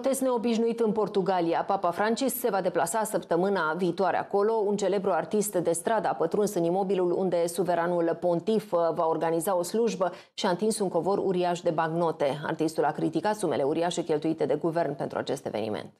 Protest neobișnuit în Portugalia. Papa Francis se va deplasa săptămâna viitoare acolo. Un celebru artist de stradă a pătruns în imobilul unde suveranul pontif uh, va organiza o slujbă și a întins un covor uriaș de bagnote. Artistul a criticat sumele uriașe cheltuite de guvern pentru acest eveniment.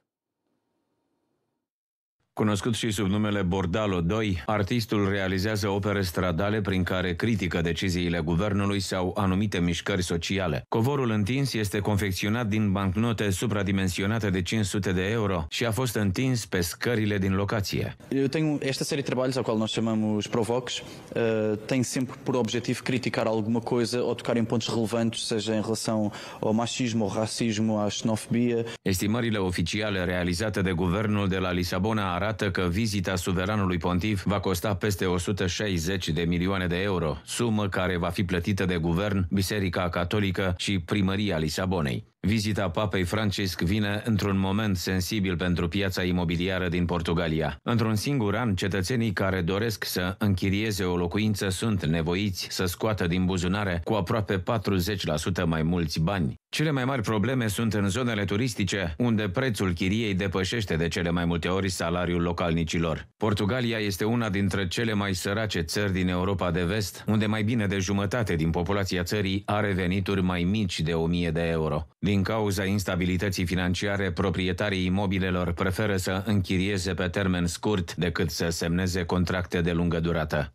Cunoscut și sub numele Bordalo 2, artistul realizează opere stradale prin care critică deciziile guvernului sau anumite mișcări sociale. Covorul întins este confecționat din bancnote supradimensionate de 500 de euro și a fost întins pe scările din locație. Eu tenho esta serie de trabalhos, ao qual nós chamamos Provox, uh, eh, tem sempre por objetivo criticar alguma coisa ou tocar em pontos relevantes, seja em relação ao machismo, ao racismo, à xenofobia. Estimările oficiale realizate de guvernul de la Lisabona arată că vizita suveranului pontif va costa peste 160 de milioane de euro, sumă care va fi plătită de guvern, Biserica Catolică și Primăria Lisabonei. Vizita Papei Francisc vine într-un moment sensibil pentru piața imobiliară din Portugalia. Într-un singur an, cetățenii care doresc să închirieze o locuință sunt nevoiți să scoată din buzunare cu aproape 40% mai mulți bani. Cele mai mari probleme sunt în zonele turistice, unde prețul chiriei depășește de cele mai multe ori salariul localnicilor. Portugalia este una dintre cele mai sărace țări din Europa de vest, unde mai bine de jumătate din populația țării are venituri mai mici de 1000 de euro. Din din cauza instabilității financiare, proprietarii imobilelor preferă să închirieze pe termen scurt decât să semneze contracte de lungă durată.